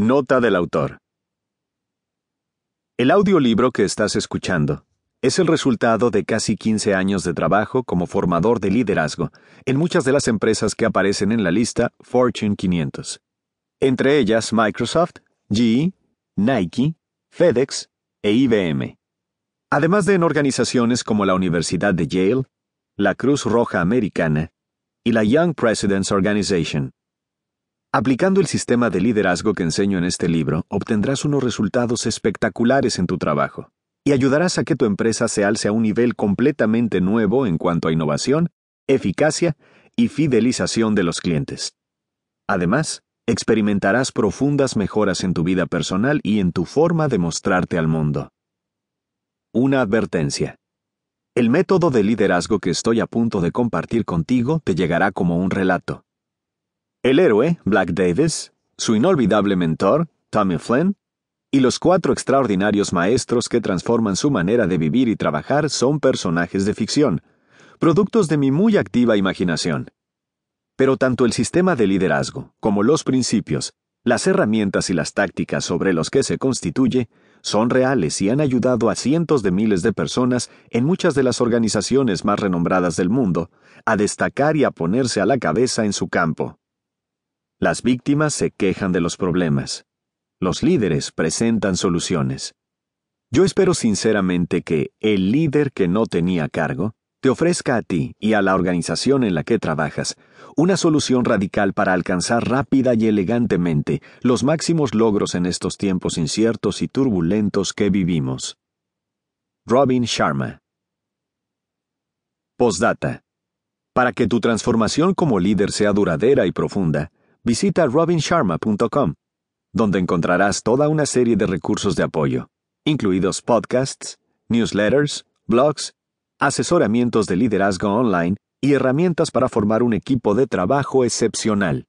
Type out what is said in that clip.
Nota del autor. El audiolibro que estás escuchando es el resultado de casi 15 años de trabajo como formador de liderazgo en muchas de las empresas que aparecen en la lista Fortune 500, entre ellas Microsoft, GE, Nike, FedEx e IBM. Además de en organizaciones como la Universidad de Yale, la Cruz Roja Americana y la Young Presidents Organization. Aplicando el sistema de liderazgo que enseño en este libro, obtendrás unos resultados espectaculares en tu trabajo y ayudarás a que tu empresa se alce a un nivel completamente nuevo en cuanto a innovación, eficacia y fidelización de los clientes. Además, experimentarás profundas mejoras en tu vida personal y en tu forma de mostrarte al mundo. Una advertencia. El método de liderazgo que estoy a punto de compartir contigo te llegará como un relato el héroe, Black Davis, su inolvidable mentor, Tommy Flynn, y los cuatro extraordinarios maestros que transforman su manera de vivir y trabajar son personajes de ficción, productos de mi muy activa imaginación. Pero tanto el sistema de liderazgo, como los principios, las herramientas y las tácticas sobre los que se constituye, son reales y han ayudado a cientos de miles de personas en muchas de las organizaciones más renombradas del mundo a destacar y a ponerse a la cabeza en su campo. Las víctimas se quejan de los problemas. Los líderes presentan soluciones. Yo espero sinceramente que el líder que no tenía cargo te ofrezca a ti y a la organización en la que trabajas una solución radical para alcanzar rápida y elegantemente los máximos logros en estos tiempos inciertos y turbulentos que vivimos. Robin Sharma Postdata. Para que tu transformación como líder sea duradera y profunda, visita robinsharma.com, donde encontrarás toda una serie de recursos de apoyo, incluidos podcasts, newsletters, blogs, asesoramientos de liderazgo online y herramientas para formar un equipo de trabajo excepcional.